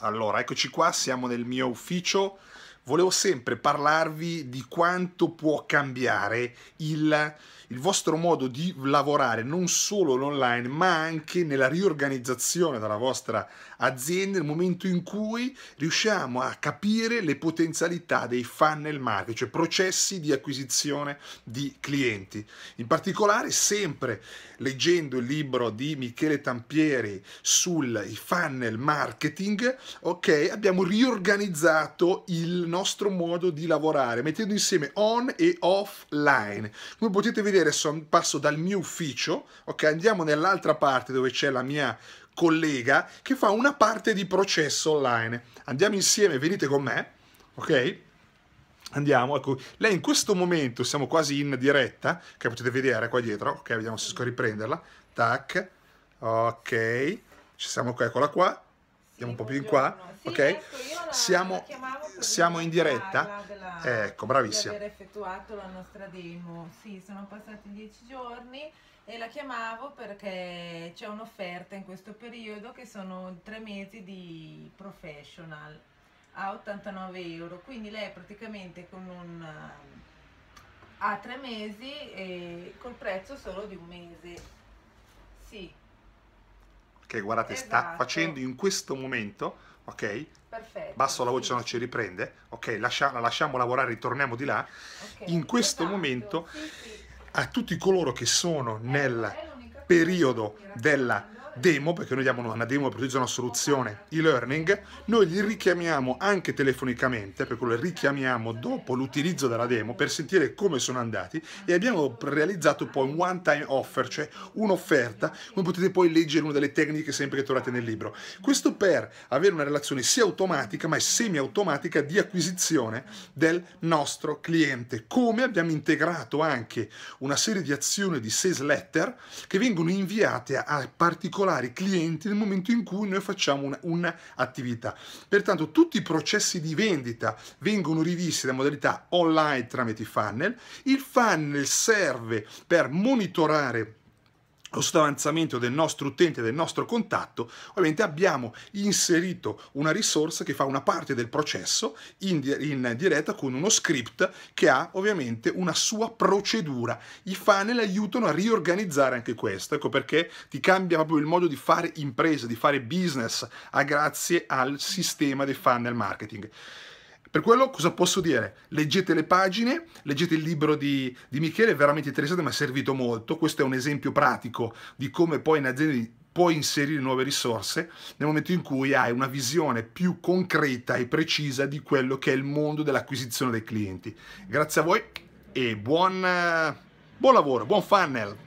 Allora, eccoci qua, siamo nel mio ufficio volevo sempre parlarvi di quanto può cambiare il, il vostro modo di lavorare non solo online ma anche nella riorganizzazione della vostra azienda nel momento in cui riusciamo a capire le potenzialità dei funnel marketing, cioè processi di acquisizione di clienti. In particolare sempre leggendo il libro di Michele Tampieri sui funnel marketing, ok, abbiamo riorganizzato il nostro nostro modo di lavorare, mettendo insieme on e offline. Come potete vedere, passo dal mio ufficio, ok, andiamo nell'altra parte dove c'è la mia collega che fa una parte di processo online. Andiamo insieme, venite con me, ok? Andiamo, ecco, lei in questo momento, siamo quasi in diretta, che potete vedere qua dietro, ok, vediamo se riesco a riprenderla, tac, ok, ci siamo qua, eccola qua, Andiamo un po' più in qua, sì, ok? Ecco, la, siamo, la siamo in diretta. Della, ecco, bravissima. Di aver effettuato la nostra demo. Sì, sono passati dieci giorni e la chiamavo perché c'è un'offerta in questo periodo che sono tre mesi di professional a 89 euro. Quindi lei praticamente con un a tre mesi e col prezzo solo di un mese. Sì che guardate esatto. sta facendo in questo momento, ok? Perfetto. Basso la voce, sì. no ci riprende, ok? Lascia, la lasciamo lavorare, ritorniamo di là. Okay. In questo esatto. momento sì, sì. a tutti coloro che sono eh, nel periodo della demo, perché noi diamo una demo per utilizzare una soluzione e-learning, noi li richiamiamo anche telefonicamente, per quello richiamiamo dopo l'utilizzo della demo per sentire come sono andati e abbiamo realizzato poi un one-time offer, cioè un'offerta, come potete poi leggere una delle tecniche sempre che trovate nel libro. Questo per avere una relazione sia automatica ma semi-automatica di acquisizione del nostro cliente, come abbiamo integrato anche una serie di azioni di sales letter che vengono inviate a particolari particolari clienti nel momento in cui noi facciamo un'attività. Pertanto tutti i processi di vendita vengono rivisti da modalità online tramite i funnel, il funnel serve per monitorare questo avanzamento del nostro utente, del nostro contatto, ovviamente abbiamo inserito una risorsa che fa una parte del processo in, in, diretta con uno script che ha ovviamente una sua procedura. I funnel aiutano a riorganizzare anche questo, ecco perché ti cambia proprio il modo di fare impresa, di fare business, grazie al sistema dei funnel marketing. Per quello cosa posso dire? Leggete le pagine, leggete il libro di, di Michele, è veramente interessante, mi ha servito molto. Questo è un esempio pratico di come poi in azienda puoi inserire nuove risorse nel momento in cui hai una visione più concreta e precisa di quello che è il mondo dell'acquisizione dei clienti. Grazie a voi e buon, buon lavoro, buon funnel!